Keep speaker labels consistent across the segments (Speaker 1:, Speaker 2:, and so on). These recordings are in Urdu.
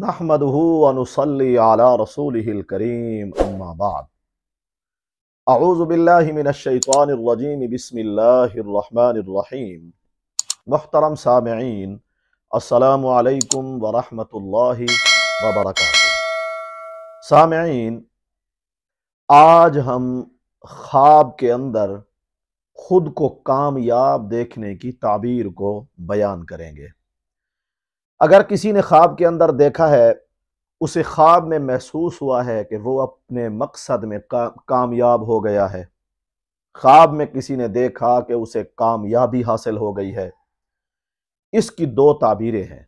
Speaker 1: نحمده على رسوله الكريم اما بعد اعوذ بالله من الشيطان الرجيم بسم اللہ الرحمن الرحیم محترم سامعین السلام علیکم ورحمۃ اللہ وبرکاتہ سامعین آج ہم خواب کے اندر خود کو کامیاب دیکھنے کی تعبیر کو بیان کریں گے اگر کسی نے خواب کے اندر دیکھا ہے اسے خواب میں محسوس ہوا ہے کہ وہ اپنے مقصد میں کامیاب ہو گیا ہے خواب میں کسی نے دیکھا کہ اسے کامیابی حاصل ہو گئی ہے اس کی دو تعبیریں ہیں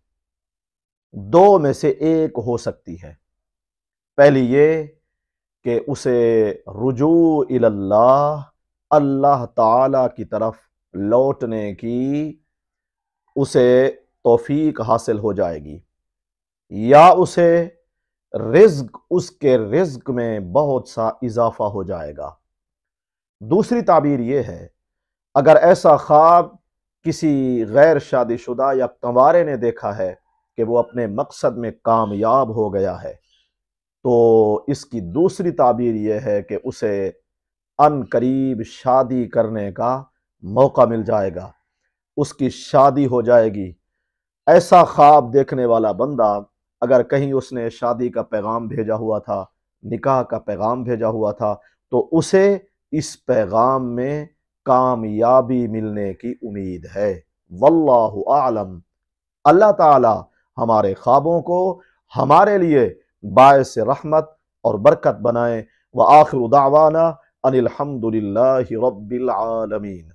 Speaker 1: دو میں سے ایک ہو سکتی ہے پہلی یہ کہ اسے رجوع اللہ اللہ تعالی کی طرف لوٹنے کی اسے توفیق حاصل ہو جائے گی یا اسے رزق اس کے رزق میں بہت سا اضافہ ہو جائے گا دوسری تعبیر یہ ہے اگر ایسا خواب کسی غیر شادی شدہ یا کنوارے نے دیکھا ہے کہ وہ اپنے مقصد میں کامیاب ہو گیا ہے تو اس کی دوسری تعبیر یہ ہے کہ اسے ان قریب شادی کرنے کا موقع مل جائے گا اس کی شادی ہو جائے گی ایسا خواب دیکھنے والا بندہ اگر کہیں اس نے شادی کا پیغام بھیجا ہوا تھا نکاح کا پیغام بھیجا ہوا تھا تو اسے اس پیغام میں کامیابی ملنے کی امید ہے واللہ اعلم اللہ تعالی ہمارے خوابوں کو ہمارے لیے باعث رحمت اور برکت بنائیں وآخر دعوانا ان الحمد للہ رب العالمین